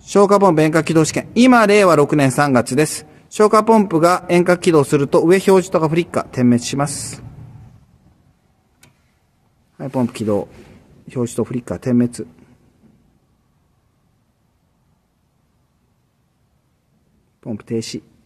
消火ポンプ遠隔起動試験。今、令和6年3月です。消火ポンプが遠隔起動すると、上表示とかフリッカー点滅します。はい、ポンプ起動。表示とフリッカー点滅。ポンプ停止。